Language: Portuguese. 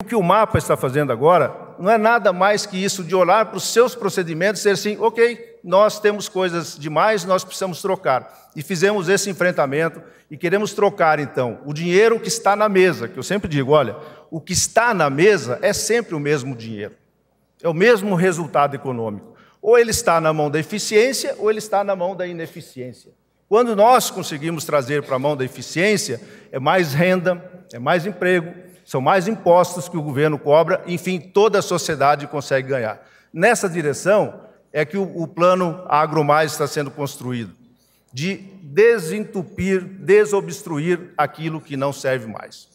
O que o mapa está fazendo agora não é nada mais que isso de olhar para os seus procedimentos e dizer assim, ok, nós temos coisas demais, nós precisamos trocar. E fizemos esse enfrentamento e queremos trocar, então, o dinheiro que está na mesa, que eu sempre digo, olha, o que está na mesa é sempre o mesmo dinheiro, é o mesmo resultado econômico. Ou ele está na mão da eficiência, ou ele está na mão da ineficiência. Quando nós conseguimos trazer para a mão da eficiência, é mais renda, é mais emprego, são mais impostos que o governo cobra, enfim, toda a sociedade consegue ganhar. Nessa direção é que o, o plano Agro Mais está sendo construído de desentupir, desobstruir aquilo que não serve mais.